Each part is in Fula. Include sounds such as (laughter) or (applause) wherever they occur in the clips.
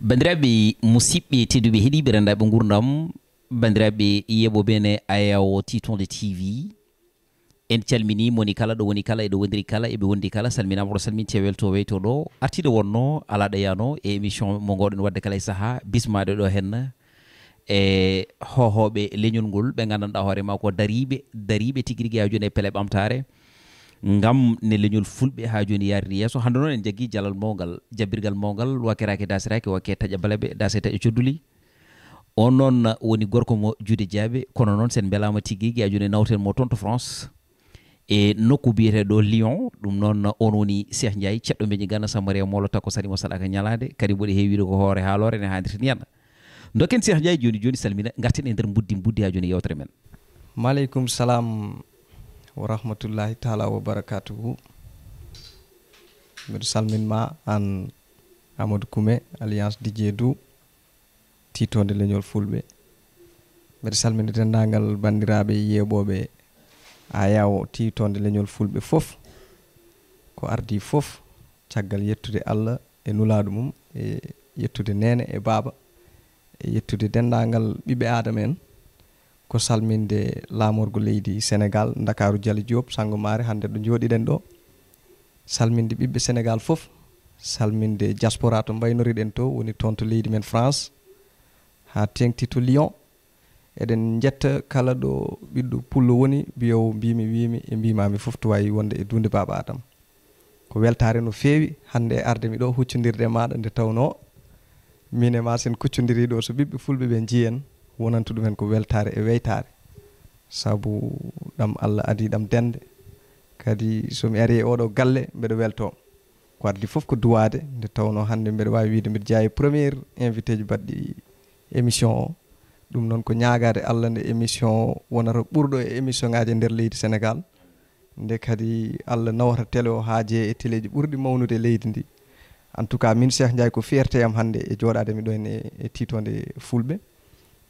bandiraɓe musidɓe tedduɓe heeɗiɓe rendaɓe gurdam bandiraɓe yeɓoɓe ne ayao titon de tv en calmini moni kala ɗo woni kala eɗo wondiri kala eɓe wondi kala salminama oɗo salmini cewel to weyto ɗo artide wonno alaɗa yano e émission mo goɗen wadde kala e saaha bismade ɗo hen e hohoɓe leñol ngol ɓe gandanɗa hoorema ko dariɓe dariɓe tigui rigui yajune pele ɓamtare ngam ne leñol fulɓe ha joni yarni yesso hande noon en jaggi jalal mawgal jabbirgal mawgal wakkerake dasiraki wakke taƴa bala ɓe dasa taƴa codduli on noon woni gorko mo juude jaaɓe kono noon sen mbelama tiguigui a joni e nawten mo toon to france e nokku biyeteɗo lyon ɗum noon on woni cheikh ndiaye ceɗɗo beñi ganna samaria molota ko sanimo saɗaka ñalade kadi mboɗi heewide ko hoore haalore ne handirten yana dokken cheikh ndiaye joni joni salmina garten e nder buddi buddi ha joni yewtere men maleykum salam wa rahmatullahi taala wa barakatuhu mbiɗo salminma an amadou coumé alliance dj dou titode leñol fulɓe mbiɗa salmini dendagal bandiraɓe yeɓoɓe a yawo titode leñol fulɓe foof ko ardi foof caggal yettude allah e nulaɗo mum e yettude nene e baaba e yettude dendagal ɓiɓɓe adama en ko salminde laamorgo leydi sénégal dakaru dialy diop sango maari hannde ɗo jooɗiɗen ɗo salminde ɓiɓɓe sénégal fof salminde diaspora to mbaynoriɗen to woni toon to leydi men france haa tengti to lyon eɗen jetta kala ɗo ɓiɗɗo pullo woni mbiyowo mbimi wimi e mbimami fof to wawi wonde e dunde baaba adam ko weltare no feewi hannde e arde mi ɗo huccodirde e maɗa nde tawno min e ma sen kuccodiri ɗo so ɓiɓɓe fulɓe ɓe jiyen wonanta ɗumen ko weltare e weytare saabu ɗam allah adi ɗam dende kadi somi ari e oɗo galle mbeɗa welto ko ardi foof ko duwade nde tawno hannde mbeɗa wawi wiide mbiɗa jeeya premiére invité ji baɗɗi émission o ɗum noon ko ñagade allah nde émission o wonata ɓurɗo e émission ngaji e nder leydi sénégal nde kadi allah nawata télé o haaje e télé ji ɓurɗi mawnude e leydi ndi en tout cas min cheikh ndiaye ko fierté yam hannde e jooɗade miɗo hen e, e titode fulɓe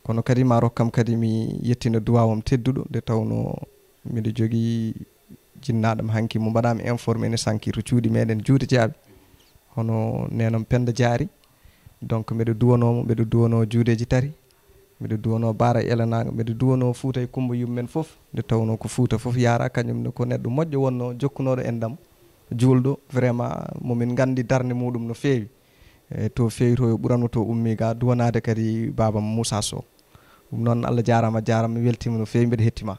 kono kadi ma rokkam kadi mi yettino duwawam tedduɗo nde tawno mbiɗo jogii jinnaɗam hanki mo mbaɗami informé ne sankiri cuuɗi meɗen juuɗe jaaɓe hono nenam penda jaari donc mbeɗo duwanomo mbeɗo duwano juuɗeji tari mbeɗo duwano baara elanaga mbeɗo duwano fuuta e kumba yummen foof nde tawno ko fuuta foof yara kañumne ko neɗɗo moƴƴo wonno jokkunoɗo endam juulɗo vraiment momin gandi darde muɗum no fewi E to fewito yo ɓurano to ummiga duwanade kadi baba moussa sow ɗum noon allah jarama jarama mi weltima no fewi mbiɗa hettima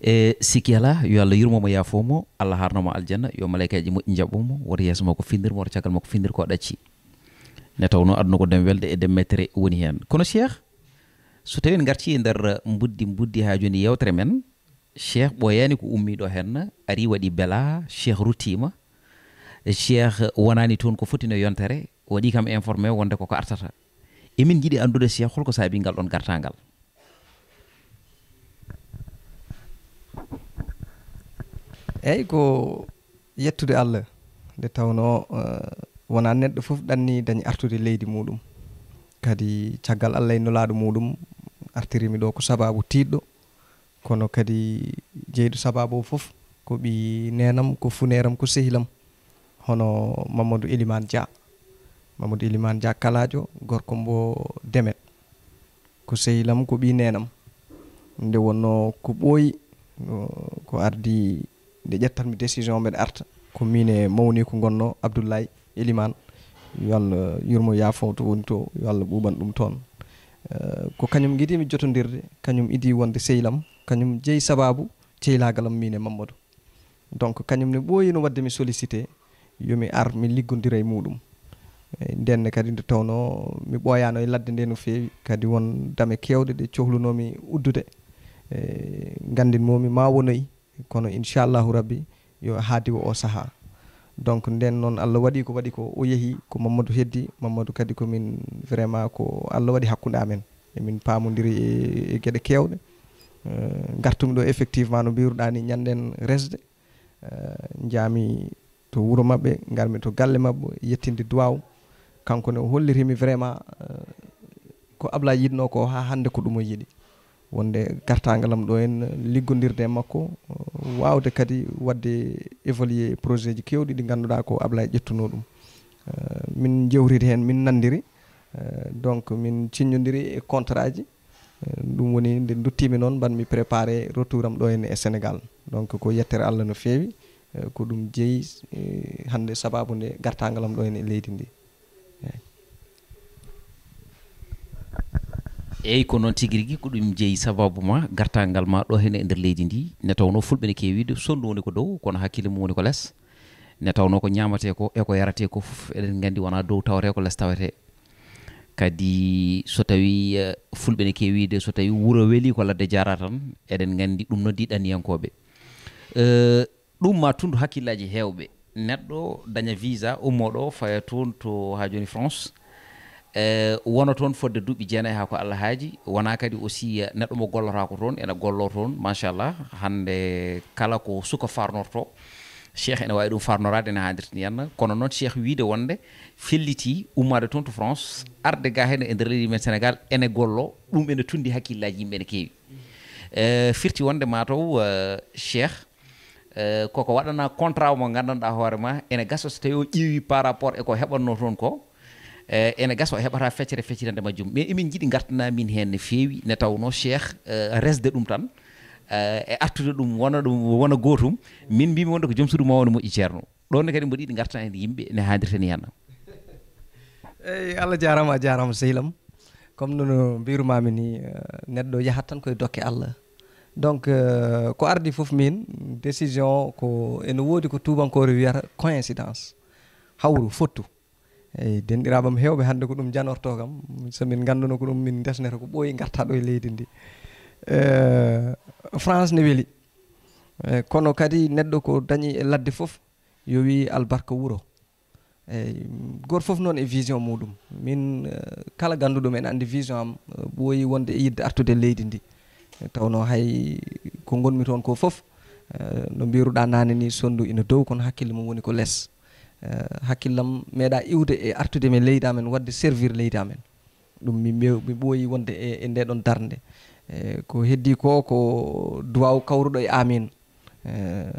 e sikki ala yo allah yurmomo yafomo allah harnomo aljanna yo malaikaji moƴƴi jaɓɓomo woto yeeso makko findirmo woto cagal makko findir ko ɗacci nde tawno aduna ko demwelde e demmétre woni hen kono cheikh so tawi en garti e nder buddi buddi ha joni yewtere men cheikh ɓoyani ko ummiɗo hen ari waɗi bela cheikh ruttima cheikh wonani toon ko footino yontere waɗi kam informé wonde koko artata emin jiɗi anndude sia holko saabi ngal ɗon gartangal eyyi ko yettude allah nde tawno uh, wona neɗɗo fof ɗanni dañi artude leydi muɗum kadi caggal allah e nulaɗo muɗum artirimi ɗo ko sababu tiɗɗo kono kadi jeyɗo sababu o fof ko ɓi nenam ko funeram ko sehilam hono mamadou elimane dia mamadou elimane dia kalajo gorko mbo demet ko sehilam ko ɓi nenam nde wonno ko ɓooyi ko ardi nde ƴettatmi décision mbeɗa arta ko min e mawni ko gonno abdoulaye elimane yo allah yurmo yaafo to woni to yo allah ɓuɓan ɗum toon eh, ko kañum giɗimi jotodirde kañum idi wonde sehilam kañum jeeyi sababu cehilagal am min e mamadou donc kañum ne ɓooyino wadde mi sollicité yomi ar mi liggodira e muɗum Eh, ndenne kadi nde tawno mi ɓooyano e ladde nde no feewi kadi won dame kewɗe ɗe cohlunomi uddude e eh, gandinmomi ma wonoyi kono inchallahu rabbi yo haadiwo o saaha donc nden noon allah waɗi ko waɗi ko o yeehi ko mamadou heddi mamadou kadi komin vraiment ko allah waɗi hakkude amen emin paamodiri e, e gueɗe kewɗe eh, gartumi ɗo effectivement no mbiruɗa ni ñanden resde jaami to wuuro mabɓe garmi to galle mabɓe yettinde duwaw kanko ne o hollirimi vraiment euh, ko ablaye yiɗno ko ha hande ko ɗum o yiiɗi wonde gartagalam ɗo en liggodirde e makko euh, wawde kadi wadde évoluer projet ji kewɗi ɗi ganduɗa ko ablaye ƴettuno ɗum euh, min jewtiti hen min nandiri donc min ciññodiri e contrat ji ɗum woni nde duttimi noon mbanmi préparé retour am ɗo henne e sénégal donc ko yettere allah no fewi ko ɗum jeeyi hande sababu nde gartagalam ɗo henne e leydi ndi eeyi ko noon tigi rigi ko ɗum jeyi sababu ma gartal ngal ma ɗo hene e ndeer leydi ndi ne tawno fulɓe ne keewiide sonndu woni ko dow kono hakkille mum woni ko lees ne tawno ko ñaamatee ko e ko yaratee ko fof eɗen nganndi wonaa dow tawatee ko lees tawetee kadi so tawii eh, fulɓe ne keewiide so tawii wuro welii ko ladde jara tan eɗen nganndi ɗum no diɗaniyankooɓe eh, ɗum ma tundu hakkillaaji heewɓe neɗɗo daña visa ummoɗo faya toon to haa jooni france E, wona toon fodde duuɓi jeenayi haa ko allah haaji wonaa kadi aussi neɗɗo mo gollotaa ko toon ene golloo toon machallah hannde kala ko suka farnortoo cheikh ene waawi ɗum farnoraade ne haadirta ni yanna kono noon cheikh wiide wonde fellitii ummaade toon to france arde gaa hene e ndeer leydi men sénégal ene golloo ɗum ene tunndi hakkillaaji yimɓe ne keewi e, firti wonde maataw e, cheikh koko waɗanaa contrat mo nganndanɗaa hoore ma ene gaso so tawii o ƴeewii par rapport e ko heɓatnoo toon koo Eh, ene gaso heɓata feccere feccire ndema jum mais emin jiiɗi gartanamin hen no fewi ne tawno cheikh eh, resde ɗum tan eh, e artude ɗum wona ɗum wona gotum min mbimi wonde ko joom suudu mawno moƴƴi ceerno ɗonne kadi mboɗiɗi gartana hen yimɓe ne hadirten henna (laughs) eyyi allah jarama a jarama sehilam comme nono mbirumami ni neɗɗo yahat tan koye dokke allah donc ko ardi foof min décision ko ene woodi ko tubankore wiyata coïncidence hawru fottu eyyi denɗiraɓam hewɓe hande ko ɗum janorto kam somin ganduno ko ɗum min desnata ko ɓooyi garta ɗo e leydi ndi france ne weeli kono kadi neɗɗo ko dañi e ladde foof yo wi albarka wuuro eyyi goto foof noon e vision muɗum min eh, kala ganduɗum ene andi vision am eh, ɓooyi wonde e yidde artude e leydi ndi tawno hay ko gonmi toon ko foof eh, no mbiruɗa nane ni sonndu ina dow kono hakkille mum woni ko less Eh, hakkillam meeɗa iwde e artude men leydi amen wadde servir leydi amen ɗum mi mi ɓooyi wonde e e ndeɗon darde e eh, ko heddi ko ko duwaw kawruɗo e amin eh,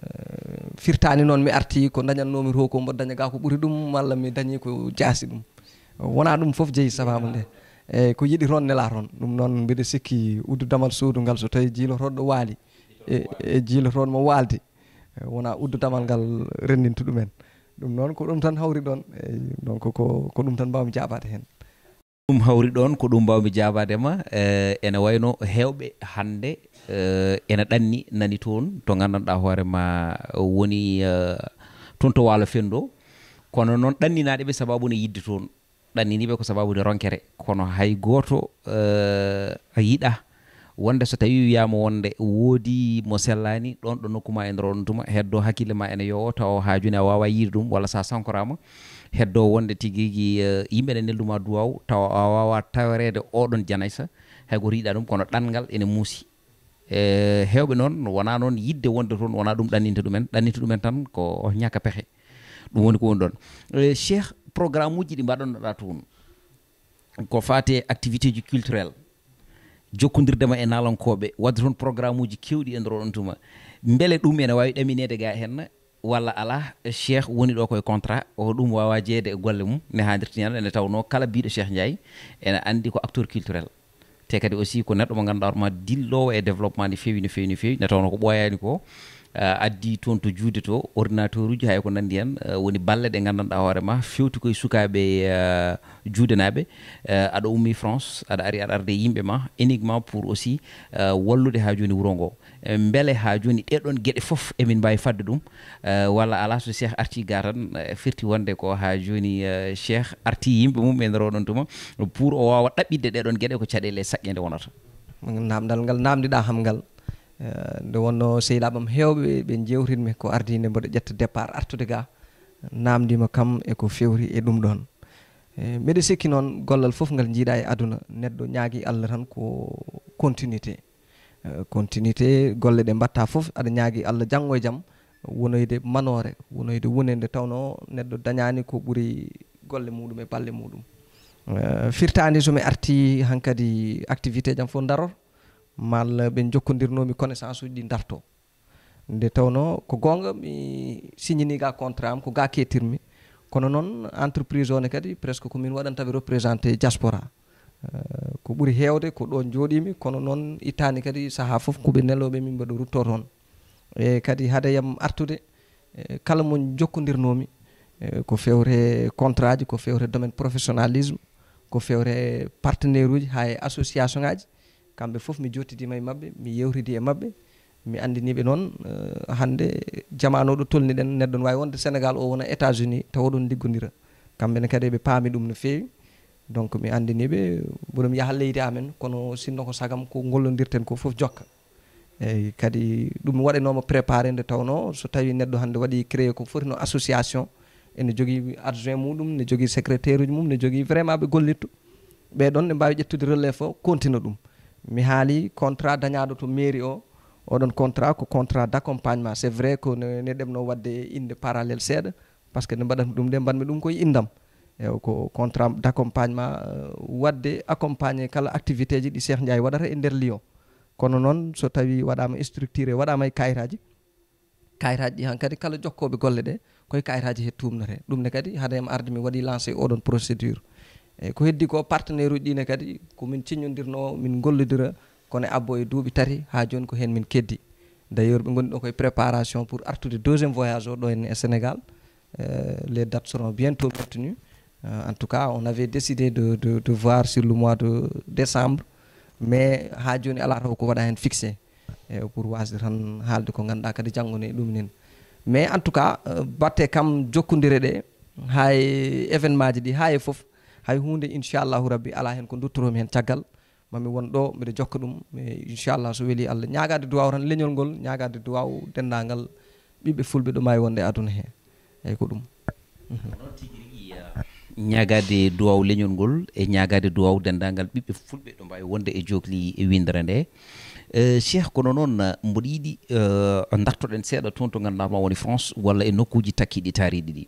firtani noon mi arti ko dañatnomi to ko mboɗo dañaga ko ɓuuri ɗum walla mi dañi ko jaasi ɗum wona ɗum foof jeeyi sababu nde eyi ko yiɗi toon nela toon ɗum noon mbiɗa sikki uddudamal suudu ngal so tawi jiilotoɗo waali e, e jiilotoɗo mo waalde wona uddudamal ngal rendintu ɗumen ɗum noon ko ɗum tan hawri ɗon eyi donc ko ko ɗum tan mbawmi jaabade hen ɗum hawri ɗon ko ɗum mbawmi jabadema ene wayno hewɓe hande ene ɗanni nani toon to gandanɗa hoorema woni toon to walo fendo kono noon ɗanninaɗeɓe ne yidde toon ɗanniniɓe ko sababude ronkere kono hay goto a yiiɗa wonde so tawii wiyaama wonde woodi mo sellaani ɗon ɗo nokkuma e ndroon tuma heddoo hakkille ma ene yowo taw haajuni a waawa yiide ɗum walla so a sankoraama heddoo wonde tigi rigi eh, yimɓe ne nelduma duwaw taw a waawa tawreede ooɗon janaysa hayko riiɗaa ɗum kono ɗanngal ene muusi e heewɓe noon wonaa noon yiɗde wonde toon wonaa ɗum ɗanninta ɗumen ɗanninta ɗumen tan ko ñakka pexe ɗum woni ko woni ɗoon e, cheikh programme uji ɗi mbaɗonnoɗaa toon ko faate activité ji culturelle jokkodirdema e nalankoɓe wadde toon programme uji kewɗi e ndroɗon tuma beele ɗum ene wawi ɗaminede ga henna walla ala cheikh woni ɗo koye contrat o ɗum wawa jeyde e golle mum ne hadirti nan ene tawno kala biɗo cheikh ndiaye ene andi ko acteur culturel te kadi aussi ko neɗɗo mo ganduɗa oma dillowo e développement ne fewi no fewi no fewi ne tawno ko ɓoyani ko Eh, addi toon to juude to ordinateur uji hay ko nanndi hen eh, woni balle ɗe nganndanɗa hoore ma fewti koye sukaaɓe eh, juudenaaɓe aɗa ummi france aɗa ari aɗa arde yimɓe ma uniquement pour aussi wallude haa jooni wuro ngo mbele haa jooni ɗeɗon geɗe fof emin mbaawi fadde ɗum walla alaa so cheikh artii ga tan firti wonde ko haa jooni cheikh artii yimɓe mum en roɗon tuma pour o waawa ɗaɓɓidde ɗeɗon geɗe ko caɗele saƴƴende wonata namdal ngal namdiɗa ham ngal nde wonno sehilaɓam hewɓe ɓe jewtinmi ko ardinde mboɗo ƴetta départ artude ga namdima kam eko fewri e ɗum ɗon e mbiɗa sikki noon gollal foof ngal jiiɗa e aduna neɗɗo ñaagui allah tan ko continuité e continuité golle ɗe mbatta foof aɗa ñaagui allah janggo e jaam wonoyde manore wonoyde wonede tawno neɗɗo dañani ko ɓuuri golle muɗum e balle muɗum e firtadi somi arti hankkadi activité jaam fof daror malla ɓe jokkodirnomi connaissance uji ɗi darto nde tawno ko gonga mi signini ga contrat am ko ga kettirmi kono noon entreprise one kadi presque komin waɗantaɓe représenté diaspora eh, ko ɓuuri hewde ko ɗon jooɗimi kono noon ittani kadi saaha foof koɓe neloɓe min mbaɗo rutto toon e kadi haadayam artude kala mo jokkodirnomi ko fewre contrat ji ko fewre domaine professionnalisme ko fewre partenaire uji ha e association ngaji kamɓe fof mi jottitima e mabɓe mi yewtidi e mabɓe mi andiniɓe noon eh, hande jamano ɗo tolniɗen neɗɗo no wawi wonde sénégal o wona états unis tawa ɗon liggodira kamɓene kadi ɓe paami ɗum no fewi donc mi andiniɓe mboɗomi yaaha leydi amen kono sinno ko sagam ko gollodirten ko foof jokka eyyi kadi ɗum waɗanoma préparé nde tawno so tawi neɗɗo hande waɗi créé ko fotino association ene jogui adjoint muɗum ne jogui secrétaire uji mum ne jogui vraiment ɓe gollirto ɓeɗon ne mbawi ƴettude relais fo continue ɗum mi haali contrat dañaɗo to mairie o oɗon contrat ko contrat d' accompagnement c' euh, vrai ko ne ɗemno wadde inde parallèle seeɗa par ce que ne mbaɗatmi ɗum nde mbaɗmi ɗum koye indam eyi ko contrat d' accompagnement wadde accompagné kala activité ji ɗi cheikh ndiaye waɗata e nder lyon kono noon so tawi waɗama structuré waɗama e kayitaji kayitaji ɗi han kadi kala jokkoɓe golle ɗe koye kayitaji he tumnete ɗum ne kadi haade em arde mi waɗi lancé oɗon procédure eyyi eh, ko heddi ko partenaire :fra uji ɗine kadi komin min gollodira kono abbo e duuɓi tati ha joni ko hen min keddi D'ailleurs, :fra ailleurs :fra ɓe gonɗi ɗo koye préparation pour :fra artude deuxiéme voyage au o ɗo e sénégal eh, les dates seront bientôt retenues obtenues en tout cas on avait décidé de, de de voir sur le mois de décembre mais ha joni ala taw ko waɗa hen fixé :fra eh, pour :fra wasde tan haalde ko ganduɗa kadi janggo ne e ɗum nini mais en tout cas :fra euh, batte kam jokkodireɗe ha hay e événement :fra ji ɗi ha e foof hay hunde inchallahu rabbi ala hen ko duttoromi hen caggal mami won ɗo mbiɗa jokka ɗum mi inchallah so weeli allah ñagade duwaw tan leñol ngol ñagade duwaw dendagal ɓiɓɓe fulɓe ɗo mawi wonde aduna he eyyi ko ɗum mhm. ñagade duwaw leñol ngol e ñagade duwaw dendagal ɓiɓɓe fulɓe ɗo mbawi wonde e jokli e windere nde e, cheikh kono noon mboɗo yiɗi e, dartoɗen seeɗa toon to ganduɗama woni france walla e nokkuji takkiɗi taariɗi ɗi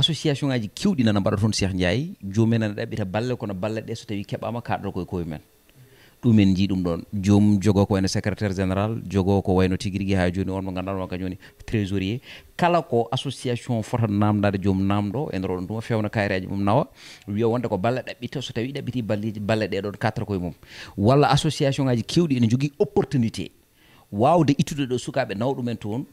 association ngaji kewɗi nana mbaɗa toon cheikh ndiaye joomumen ana ɗaɓɓita balle kono balle ɗe so tawi keɓama kaɗɗo koye koye men ɗumen jii ɗum ɗon joom jogo ko wayno secrétaire général jogo ko wayno tigui rigui ha joni on mo gandanɗon kañum woni trésorier kala ko association fota namdade joom namɗo e nder oɗon tuma fewna kayiraji mum nawa wiya wonde ko balle ɗaɓɓita so tawi ɗaɓɓiti balleji balle ɗeɗon katra koye mum walla association ngaji kewɗi ene jogui opportunité wawde ittude ɗo sukaɓe naw ɗumen toon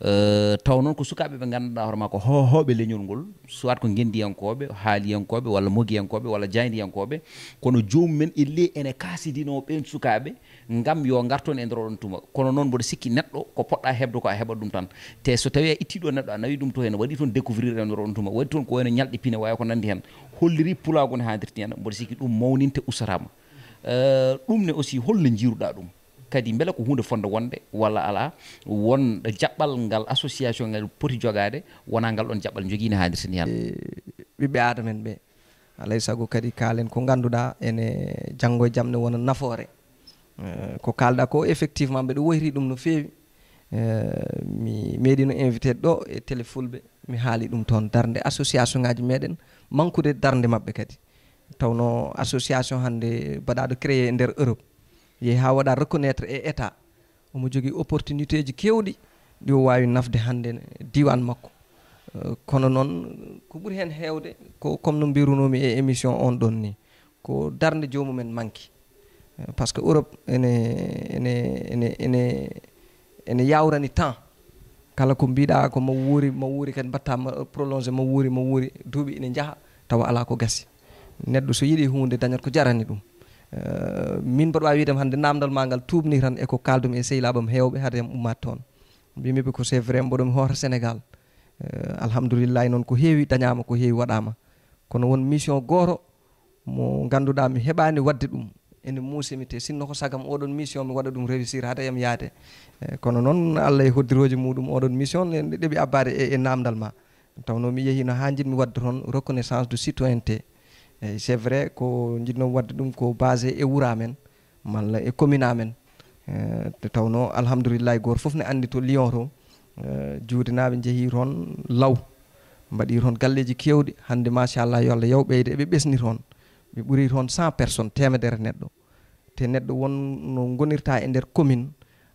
Eh, taw noon ko sukaaɓe ɓe nganndanɗaa hoore maa ko hohooɓe leñol ngol soit ko ngenndiyankooɓe haaliyankooɓe walla mogiyankooɓe walla jaydiyankooɓe kono joomumen ille e ene kaasidinoo ɓeen sukaaɓe ngam yo ngarton e ndeeroɗon tuma kono noon mboɗo sikki neɗɗo ko poɗɗa heɓde ko a heɓat ɗum tan te so tawii a ittii ɗo neɗɗo a nawii ɗum to heen waɗii toon découvrir e ndeeroɗon tuma waɗi toon ko wayno ñalɗi pine waawi ko nanndi heen hollirii pulaagu ne haandirti heen mboɗo sikki ɗum mawninte usatama eh, ɗum ne aussi holno njiiruɗaa ɗum kadi mbele ko hunde fonde wonde walla ala won jaɓɓal ngal association ngal poti jogade wona ngal ɗon jaɓɓal joguino hadirta ni yal eh, ɓiɓɓe adamen ɓe alay e saago kadi kaalen ko ganduɗa ene janggo e jamne wona nafoore eh, ko kalɗa ko effectivement mbeɗo woyri ɗum no fewi eh, mi meeɗino invitéde ɗo e télé fulɓe mi haali ɗum toon darde association ngaji meɗen mankude darde mabɓe kadi tawno association hande mbaɗaɗo créé e nder europe yeehi ha waɗa reconnaitre e état omo jogii opportunité ji keewɗi ɗi o waawi nafde hannde diwan makko euh, kono noon ko ɓuri heen heewde ko comme no mbirunomi e émission on ɗon ni ko darde joomumen manque euh, par ce que europe ene ene ene ene ene yawrani temps kala ko mbiɗa ko ma wuuri ma wuuri kadi mbatta prolongé ma wuuri ma wuuri duuɓi ine jaha tawa ala ko gasi neɗɗo so yiiɗi hunde dañat ko jarani ɗum min mbaɗa wawi wiidem hannde namdal ma ngal tubni tan eko kaldum e, e sehilaɓam hewɓe hadem ummat toon mbimiɓe ko c'est vrai mbaɗomi hoota sénégal alhamdulillahi noon ko heewi dañama ko heewi waɗama kono won mission goto mo ganduɗa mi heɓani wadde ɗum ene musimite sinno ko sagam oɗon mission mi waɗa ɗum réussir hadayam yaade kono noon allah e hoddiroji muɗum oɗon mission ɗeɓi abbade e, e namdal ma tawno mi yeehino ha jiɗmi wadde toon reconnaissance de citoyenneté Eh, c'est vrai ko ndino wadde ɗum ko basé e wuura men la e commune amen nde eh, tawno alhamdoulillah gor fof ne andi to lyon to eh, juude naɓe jeehi toon law mbaɗi toon galleji kewɗi hande machallah yalla allah yaw be besni ton toon buri ton 100 personnes temedere neddo te neddo won no gonirta e der commune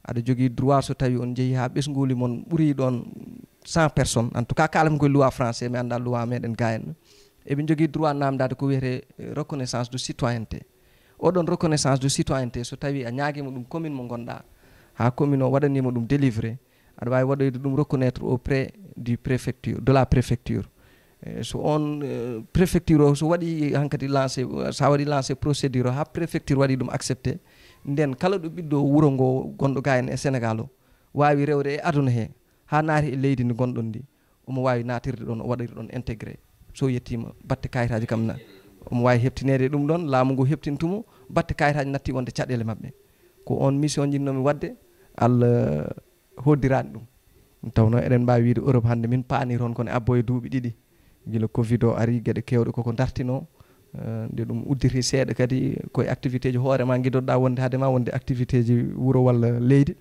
aɗa jogii droit so tawi on jehi ha ɓesnguli mon buri don 100 personnes en tout cas kalam koye loi français mais annda loi meden ga eɓe jogii droit namdade ko wiyete eh, reconnaissance de citoyenneté oɗon reconnaissance de citoyenneté so tawi a ñaaguima ɗum commune mo gonɗa ha commune o waɗanima ɗum délivré aɗa wawi waɗoyde ɗum reconnaître auprès du préfecture de la préfecture eh, so on eh, préfecture o so waɗi hankkadi lancé sa waɗi lancé procédure o ha préfecture waɗi ɗum accepté nden kala ɗo ɓiɗɗo wuro ngo gonɗo ga en e sénégal o wawi rewde e aduna he ha naati e leydi ndi gonɗon ndi omo wawi natirde ɗon o waɗiri ɗon intégré so yettima batte kayitaji kam na omo wawi heptinede ɗum ɗon laamu ngu heptintumo batte kayitaji natti wonde caɗele mabɓe ko on mission jinnomi wadde allah eh, hoddirani ɗum tawno eɗen mbawi wiide europe hande min paani toon kono abboye duuɓi ɗiɗi gila covid o ari gueɗe kewɗe koko dartino eh, nde ɗum uddiri seeɗa kadi koye activité ji hoorema guidotoɗa wonde haadema wonde activité ji wuuro walla leydi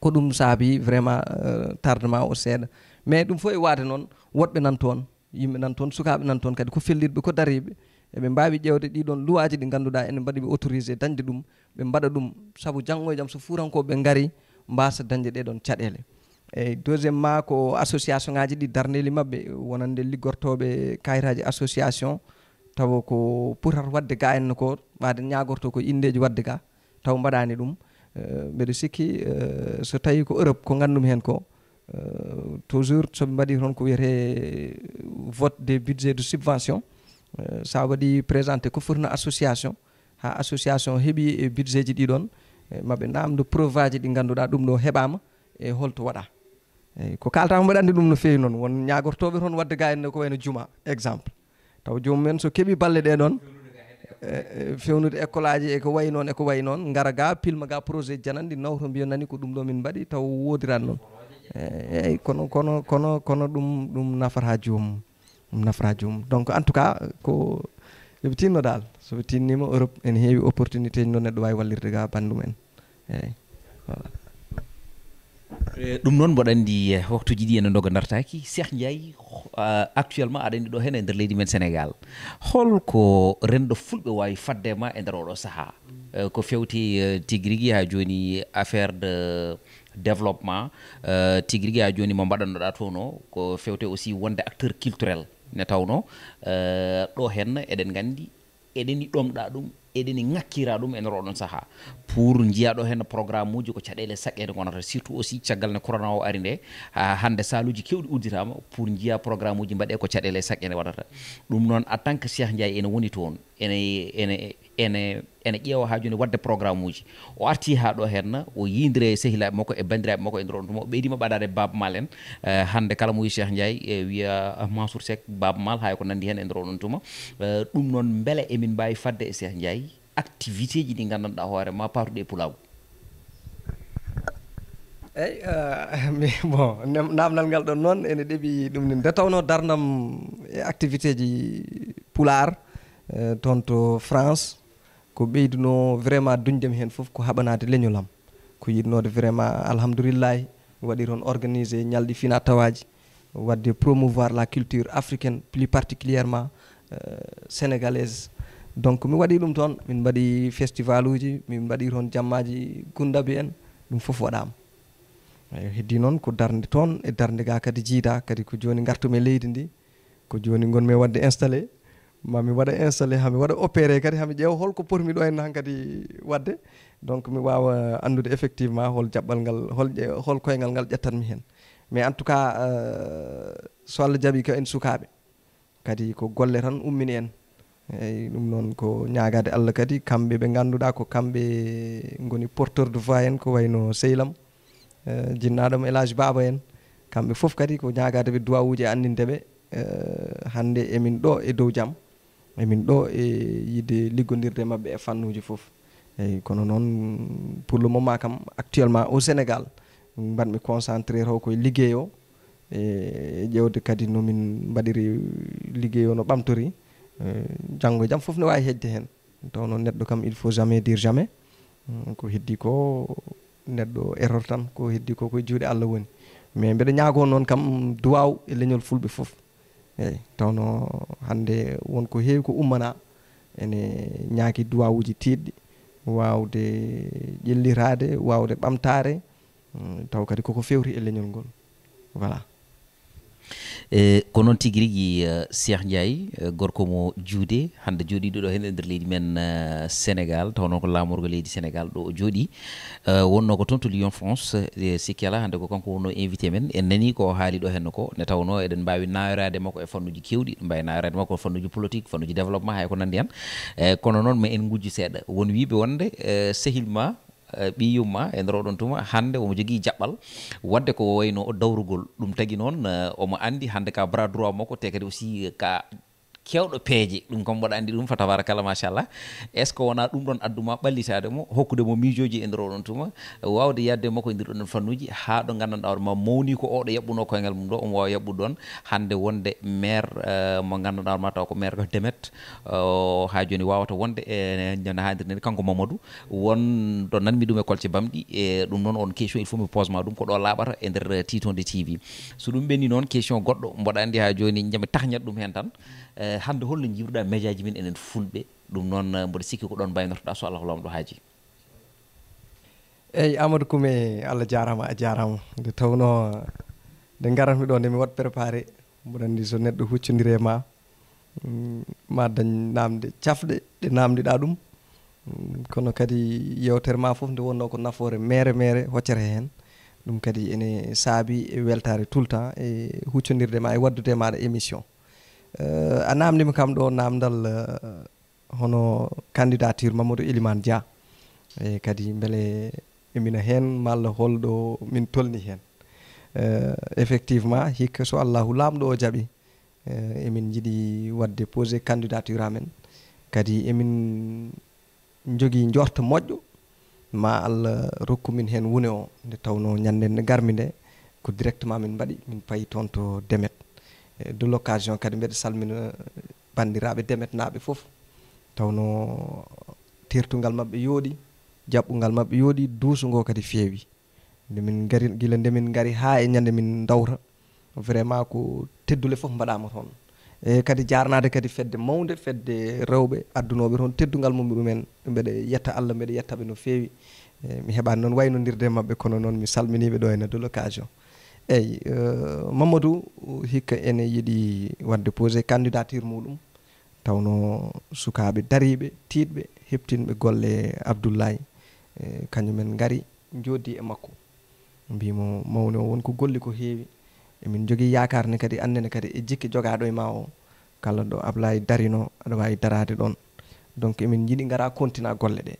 ko ɗum saabi vraiment eh, tardement o seeɗa mais ɗum fo e waade noon woɗɓe nan toon yimɓe nan toon sukaɓe nan toon kadi ko fellirɓe ko dariɓe eɓe mbawi ƴewde ɗiɗon luwaji ɗi ganduɗa ene mbaɗiɓe autorisé dañde ɗum ɓe mbaɗa ɗum saabu janggo e jaam so furankoɓe gaari mbasa dañde ɗeɗon caɗele eyyi deuxiéme ma ko association ngaji ɗi darneli mabɓe wonande liggortoɓe kayitaji association taw ko pourtat wadde ga enne ko wade ñagorto ko indeji wadde ga taw mbaɗani ɗum mbeɗa sikki so tawi ko europe ko gandumi hen ko Euh, toujours soɓe mbaɗi toon ko wiyete vote des budgets de subvention sa euh, dire présenter ko fotino association ha association heeɓi e budget ji ɗiɗon maɓe namdo preuve aji di ganduda dum do hebama e holto wada eyyi ko kaltama mbaɗande dum no fewi non won ñagortoɓe ton wadde ga en ko wayno juma exemple taw jomum men so kebi balle de don e, e, fewnude école aji eko wayi noon eko wayi noon gara ga pilma ga projet jananɗi nawto mbiyo nani ko dum do min badi taw wodiran non eyyi eh, eh, kono kono kono kono ɗum ɗum nafata joomum ɗum nafata joomum donc en tout cas ko yooɓe tinno dal soɓe tinnima europe ene heewi opportunité ji noon neɗɗo wawi wallirde ga bandum en eyyi voilà eh, ɗum noon mboɗa anndi waktuji ɗi ene doga dartaki cheikh ndiaye actuellement aɗa anndi ɗo heen e ndeer leydi men sénégal holko renɗo fulɓe wawi faddema e ndeer oɗo saaha ko fewti tigi rigui ha joni affaire de développement euh, tigi rigui ha joni mo mbaɗannoɗa toono ko fewte aussi wonde acteur culturel ne tawno euh, ɗo hen eɗen gandi eɗeni ɗomɗa ɗum eɗeni ngakkira ɗum e neroɗon saaha pour jiyaɗo hen programme uji ko caɗele saqede gonata surtout aussi caggal ne corona o ari nde hande saluji kewɗi udditama pour jiya programme uji mbaɗe ko caɗele saqede waɗata ɗum noon en tant que cheikh ndiaye ene woni toon ene ene ene ene ƴeewa haa jooni waɗde programme uji o artii haa ɗo heen o yiindire e sehilaaɓe makko e banndiraaɓe makko e ndiroon tuma o ɓeydiima ɓaɗaade baaba mal en eh, hannde kala mo wi cheikh ndiaye e wiya mansour sek baaba mal hay ko nanndi heen e ndiroo ɗon tuma eh, ɗum noon mbele emin mbaawi fadde e cheikh ndiaye activité ji ɗi nganndanɗaa hoore ma paatuɗo e pulaagu eyi eh, (laughs) mi bon naamdal ngal ɗon noon ene ɗeɓi ɗum ne nde tawnoo darndam e activité ji pulaar toon to france ko ɓeyduno vraiment duñde mi hen foof ko haɓanade leñolam ko yinnoɗe vraiment alhamdoulillahi waɗi toon organisé ñalɗi fina tawaji wadde promouvoir la culture africaine plus particulièrement euh, sénégalaise donc mi waɗi ɗum toon min mbaɗi festival uji min mbaɗi toon jammaji gundabi en ɗum fof waɗama eyi heddi noon ko darde toon e darde ga kadi jiida kadi ko joni gartumi e leydi ndi ko joni gonmi wadde installé mami wada installé hami wada opéré kadi hami ƴeewa holko potmi ɗo henna han kadi wadde donc mi wawa andude effectivement hol jaɓɓal ngal hol hol koyngal ngal mi hen mais en tout cas euh so allah ko en sukabe kadi ko golle tan ummini en dum non ko ñagade allah kadi kambe be ganduda ko kambi ngoni porteur de voix en ko wayno seylam euh jinnaɗomo elage baba en kambe fof kadi ko ñagade be dua e andinde be hande emin do e dow jam emin ɗo e yide liggodirde mabɓe e fannuji foof eyi kono noon pour le moment kam actuellement au sénégal mbanmi concentré taw koye liggey o e ƴewde kadi nomin mbaɗiri liggey o no ɓamtori janggo e jaam e foof ne wawi hedde hen taw noon neɗɗo kam il faut jamais dire jamais ko heddi ko neɗɗo erreur tan ko heddi ko koye juuɗe allah woni mais mbeɗa ñaago noon kam duwaw e leñol fulɓe foof eyi tawno hannde wonko heewi ko ummana ene ñaaki duwawuji tiiɗɗi wawde ƴelliraade wawde ɓamtaare mm, taw kadi koko fewti e leñol ngol voilà e ko noon tigi rigui euh, cheikh ndiaye euh, gorko mo juude hande jooɗi ɗo ɗo hen e nder leydi men euh, sénégal taw noon ko laamorgo leydi sénégal ɗo o jooɗi wonno ko toon to lion france e, sikki ala hande ko kanko wonno invité men en nani ko haali ɗo henno ko nde tawno eɗen mbawi nayorade makko e fannuji kewɗi ɗ mbawi nayorade makko e fannuji politique fannuji développement hay ko nandi han e kono noon ma en gujji seeɗa won wiɓe wonde sehilma Eh, ɓiyum ma e nder oɗon tuma hannde omo jogii jaɓɓal wadde ko wayno dawrugol ɗum tagi noon eh, omo anndi hannde ka bras droit makko te kadi aussi ka keewɗo peeje ɗum kom mboɗa anndi ɗum fa tabarakalla machallah est ce que wonaa ɗum ɗon adduma ɓallitaade mo hokkude mo miijoji e ndir oɗon tuma waawde yadde makko e ndir ɗon fannuuji haa ɗo nganndanɗaa oɗo ma mawnii ko oɗo yaɓɓunoo koyngal mum ɗo omo waawa yaɓɓude ɗoon hannde wonde maire eh, mo nganndanɗaa oɗo ma taw ko maire ko demet eh, haa jooni waawata wonde e, e haandirne ni kanko mamadou won ɗo nanmi ɗum e kolce bamɗi e ɗum noon on question il faut mi pose ma ɗum ko ɗo laaɓata e ndeer titonde tv so ɗum ɓenni noon question goɗɗo mboɗa anndi haa jooni jami tahñat ɗum heen tan mm -hmm. Eh, hannde holno jiwruɗa média ji min enen fulɓe ɗum noon eh, mboɗo sikki ko ɗon mbaynortoɗa so allah holowma ɗo haaji eyyi amadou koume allah jarama a jarama nde tawno nde garatmi ɗo nde mi wat préparé mboɗo andi so neɗɗo huccodiri e ma mm, ma dañ namde cafɗe ɗe namdiɗa ɗum mm, kono kadi yewtere ma foof nde wonno ko nafoore mere mere hoccere hen ɗum kadi ene saabi e weltare tout le temps e huccodirde ma e waddude maɗa émission Eh, a namdima kam ɗo namdal eh, hono candidature mamadou elimane dia e kadi beele emina hen malla holɗo min tolni hen eh, effectivement hikka so allahu lamɗo o jaaɓi emin jiiɗi wadde posé candidature amen kadi emin jogui jorta moƴƴo ma allah rokkumin hen wune o nde tawno ñanden garmi nde ko directement min mbaɗi min payi toon to demet E de l' occasion kadi mbiɗa salmina eh, banndiraaɓe demetnaaɓe fof tawno teertungal maɓɓe yooɗi jaɓɓungal maɓɓe yooɗi duusungo kadi feewi nde min gari gila nde min ngari haa e ñannde min dawra vraiment ko teddule fof mbaɗaama toon eyi kadi jaarnaade kadi fedde mawnde fedde rewɓe addunooɓe toon teddungal mum ɗumen mbeɗa yetta allah mbeɗa yettaɓe no feewi e mi heɓaani noon waynondirde e maɓɓe kono noon mi salminiiɓe ɗo henne de l' occasion eyyi euh, mamadou hikka ene yiiɗi wadde posé candidature muɗum tawno sukaɓe dariɓe tiɗɓe heptinɓe golle abdoullaye kañumen gaari joddi e makko mbimo mawni o wonko golli ko heewi emin jogui yakarne kadi annene kadi e jikki jogaɗo e ma o kala ɗo ablaye darino aɗa wawi darade ɗon donc emin jiiɗi gara kontina golle ɗe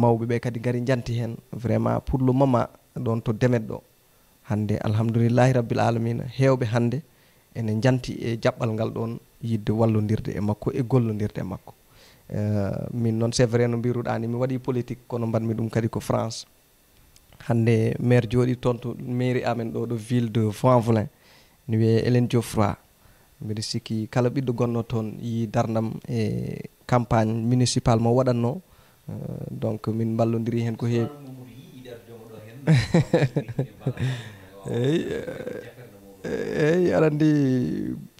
mawɓeɓe kadi gaari janti hen vraiment pour le moment ɗon to demet ɗo hande alhamdulillahi rabbil alamin hewbe hande ene janti e jaɓɓal gal don yidde wallondirde e makko e gollondirde e makko eh, min non c'est vrai no ni mi wadi politique kono banmi dum kadi ko france hande maire jodi tonto to mairie amen do do ville de vanvelin ni wiye elen dioffroi mi risiki kala biddo gonno ton yi darnam e campagne municipal mo wadanno eh, donc min balun hen ko heewi (laughs) eyyi eyyi aɗa andi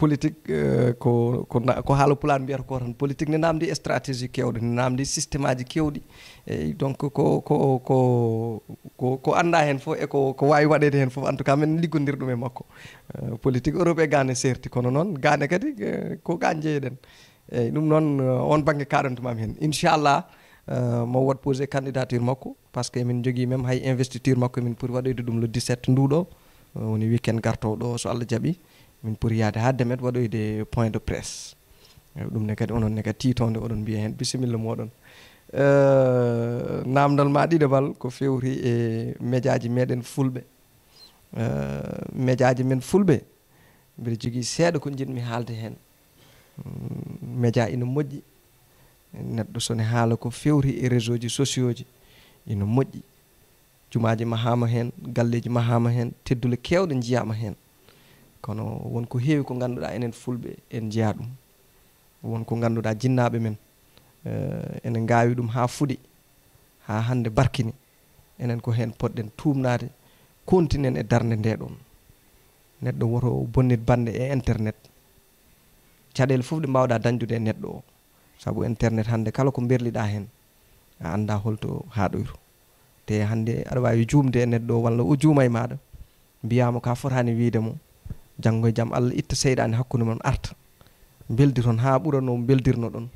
politique eh, ko ko ko haala pulaar mbiyata ko tan politique ne namdi stratégie kewɗe ne namdi systéme aji kewɗi eyyi donc ko ko ko ko ko anda hen fof eko ko wawi waɗede hen fof en tout cas min liggodir ɗum e makko eh, politique europe e gane serti kono noon gane kadi eh, ko gan jeeyɗen eyyi ɗum noon on banggue kaɗantumam hen inchallah Euh, mo wat posé candidature makko par ce que min jogui même hay investiture makko min pour waɗoyde ɗum le 17 nduɗo euh, woni weekend gartow ɗo so allah jaaɓi min pour yaade ha demet waɗoyde point de presse euh, ɗum ne kadi onon ne kadi titode oɗon mbiya hen bisimilla moɗon namdal ma ɗiɗebal ko fewri e média ji meɗen fulɓe média ji men fulɓe mbiɗa jogui seeɗa ko jinmi haalde hen mm, média ina moƴƴi neɗɗo sone haala ko fewri e réseau ji sociau ji ina moƴƴi jumaaji mahaama heen galleji mahaama heen teddule keewɗe njiyaama heen kono wonko heewi ko ngannduɗaa enen fulɓe en njiya ɗum wonko ngannduɗaa jinnaaɓe men eh, ene ngaawi ɗum haa fuɗi haa hannde barkini enen ko heen poɗɗen tuumnaade kontinen e darnde nde ɗoon neɗɗo woto bonnit bannde e internet caɗeele fof ɗe mbaawɗaa dañdude e neɗɗo o sabu internet hannde kala ko mberliɗa heen a annda holto haaɗoyru te hannde aɗa waawi juumde e neɗɗo o walla o juuma e maaɗa mbiyaama ko a fotaani wiide mo janngo e jam allah itta seyɗaani hakkunde mon arta mbeldi toon haa ɓurano mbeldirno ɗon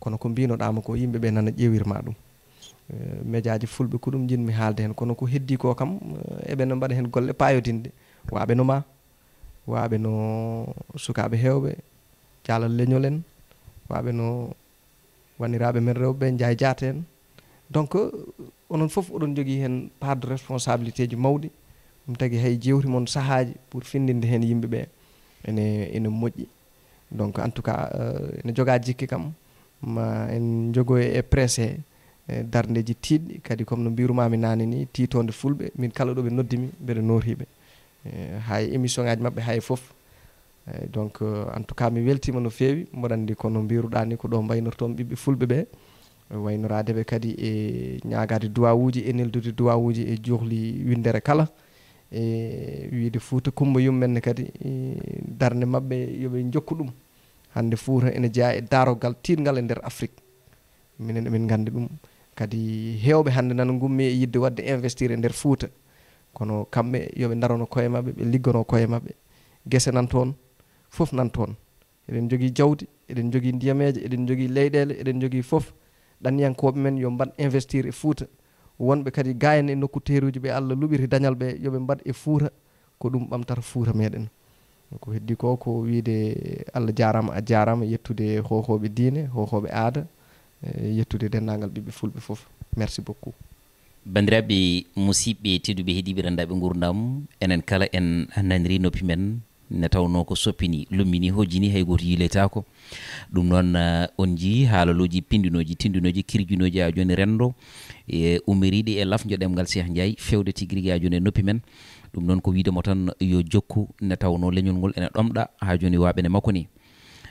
kono ko mbinoɗaama ko yimɓe ɓe nana ƴeewirmaa ɗum médiaji fulɓe ko ɗum jinmi haalde heen kono ko heddii ko kam eɓe no mbaɗa heen golle payodinde waaɓe no maa waaɓe no sukaaɓe heewɓe jaalal leñol en waaɓe no wanniraɓe men rewɓe jaay jaata hen donc onon foof oɗon jogii hen part de responsabilité ji mawɗi ɗum tagi hay jewti moon sahaaji pour findinde hen yimɓeɓe ene ene moƴƴi donc en tout cas uh, ene jogaa jikki kam ma en jogoy e pressé e dardeji tiɗɗi kadi comme no mbirumami nani ni titode fulɓe min kala ɗo ɓe noddimi mbeɗe noorhiɓe uh, eh, hay émission ngaji mabɓe hay foof eyi donc euh, en tout cas mi weltima no fewi mboɗa andi kono mbiruɗa ni ko ɗo mbaynortoon ɓiɓɓe fulɓe ɓe waynorade ɓe kadi e ñagade duwa uji e neldude duwa uji e juhli windere kala e wiide fouta kumba yummenne kadi e darde mabɓe yoɓe jokku ɗum hande fouta ene jeeya e darogal tiɗgal e nder afrique minen emin gandi ɗum kadi hewɓe hande nan gummi e yidde wadde investir e nder fouta kono kamɓe yooɓe darono koye mabɓe ɓe liggono koye mabɓe guese nan toon fof nan toon eɗen jogii jawdi eɗen jogii ndiyameeje eɗen jogii leyɗeele eɗen jogii fof ɗanniyankooɓe men yo mbat investir e fuuta wonɓe kadi gayen e nokku teruji ɓe allah luɓiri dañal ɓe yoɓe mbat e fuuta ko ɗum ɓamtata fuuta meɗen ko heddi ko ko wiide allah jarama a jarama yettude hohoɓe diine hohoɓe aada e yettude dendagal ɓiɓɓe fulɓe fof merci beaucoup bandiraɓe musibɓe tedduɓe e heeɗiɓe rendaɓe gurdam enen kala en nanirinoppi men nde tawno ko soppini lummini hojjini hay goto yiletako ɗum noon uh, on jii haalaloji pindinoji tindinoji kirjinoji a joni rendo e umiriɗi e laf joɗemgal sekh ndiaye fewde tigui rigui a joni e noppi men ɗum noon ko widemo tan yo jokku nde tawno leñol ngol ene ɗomɗa ha joni waɓene makko ni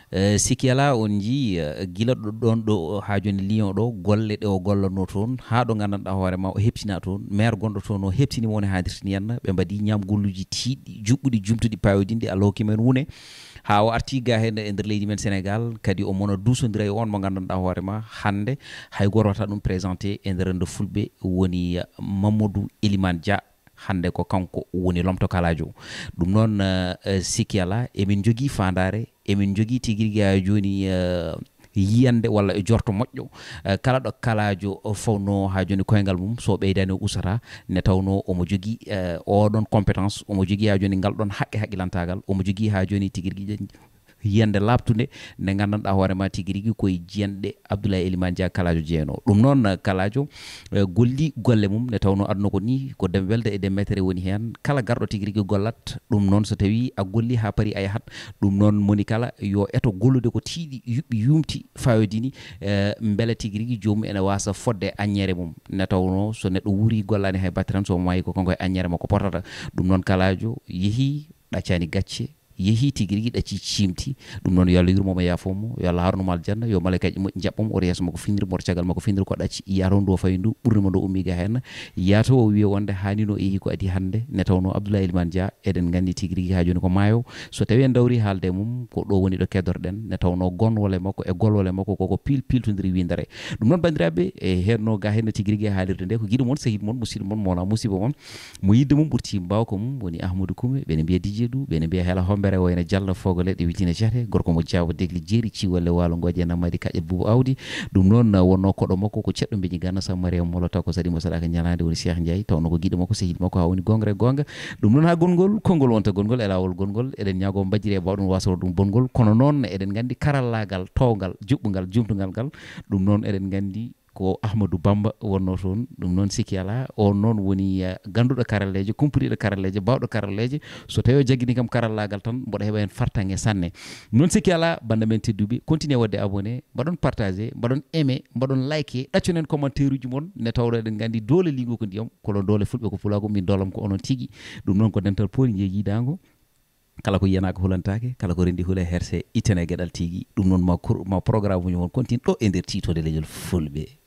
Eh, sikki ala on jii eh, gila ɗo ɗon ɗo eh, haa joni lion ɗo golle ɗe o gollano toon haa ɗo nganndanɗa hoore ma o heɓtina toon maire gonɗo toon o heɓtini woni haadirtini yanna ɓe mbaɗi ñamgolluji tiiɗɗi juɓɓuɗi jumtuɗi payodinɗi alah hokki men wune haa o arti ga hen e nder leydi men sénégal kadi o mona dusodira e on mo nganndanɗa hoore ma hannde hay goto wata ɗum présenté e nder nde fulɓe woni mamadou iliman dia hannde ko kanko woni lomto kalajo ɗum noon sikki ala emin jogii fandare emin jogii tigirigi ha jooni eh, yiyande walla e jorto moƴƴo eh, kala ɗo kalajo eh, fawno ha joni koyngal mum so ɓeydani o usata ne tawno omo jogii oɗon compétence omo jogii ha joni ngal ɗon haqqe haqqilantagal omo jogii ha joni tigirgui yiyande laaɓtunde nde nganndanɗaa hoore ma tigi rigi koye jiyanɗe abdoulaye elimane dia kalajo jeyano ɗum noon kalajo eh, golli golle mum nde tawno aduna ko ni ko dembe welde e demmétére woni heen kala garɗo tigi rigi gollat ɗum noon so tawi a golli ha paari a yahat ɗum noon moni kala yo eto gollude ko tiiɗi yuɓɓi yumti fayodini eh, beele tigi rigi joomum ene wasa fodde agñere mum nde tawno so neɗɗo wuuri gollani hay batte tan so mo wawi ko kanko e agñere makko potata ɗum noon kalajo yeehi ɗaccani gacce yehi tigi rigui ɗacci cimti ɗum noon yo allah yurmomo yafomo yo allah harnumo aljanna yo malakaji moƴƴi jaɓɓomo o yeeso mako findir moto caggal mako findir ko ɗacci ya toon do fayi ndu ummi ga ummiga henna yato o wiya wonde hanino yeehi ko adi hande ne tawno abdoulah elimane dia eɗen gandi tigi rigui ha joni ko maayo so tawi en dawri haalde mum ko ɗo woni ɗo kedorɗen ne tawno gonwole makko e golwole makko koko pil piltodiri windere ɗum noon bandiraɓe e henno ga henno tigi rigui e haalirde nde ko guiɗo moon sehil moon musidɗo moon mona musiba moon mo yidde mum ɓuurti mbawko mum woni ahmadou koume ɓene mbiya dj ɗou ɓene mbiya hela hombe bambare wayna jalla fogole leɗɗe witina jate gorko mo diawa degli jeeri ciwalle waalo na jenamadi kaƴe bouba awdi ɗum noon wonno koɗo makko ko ceɗɗo ganna sa mariama molo taw ko sadi mo saɗaka ñalade woni cheikh ndiaye tawno ko guiɗo makko sehid makko ha woni gongre e gonga ɗum noon ha gongol kongol wonta gongol e lawol gongol eɗen ñaago mbajjiri e bawɗon wasoro ɗum bongol kono noon eɗen gandi karallagal towgal juɓɓogal jumtugal ngal ɗum noon eɗen gandi ko ahmadou bamba wonno toon ɗum noon sikki ala on noon woni eh, ganduɗo karalleje kumporiɗo karalleje bawɗo karalleje so tawi o jaggini kam karallagal tan mboɗa heeɓa hen fartan e sanne noon sikki ala banda men tedduɓe continue wadde abonné mbaɗon partagé mbaɗon aimé mbaɗon like ɗacconen commentaire uji moon ne tawɗo eɗen gandi doole ligo ko ndiyam kono doole fulɓe ko fulago min dolam ko onon tigui ɗum noon ko dental poli jeeyiɗago kala ko yiyanako hulantake kala ko rendi huula herse ittene gueɗal tigui ɗum noon ma ma programme uji won continue ɗo e nder titode leñol fulɓe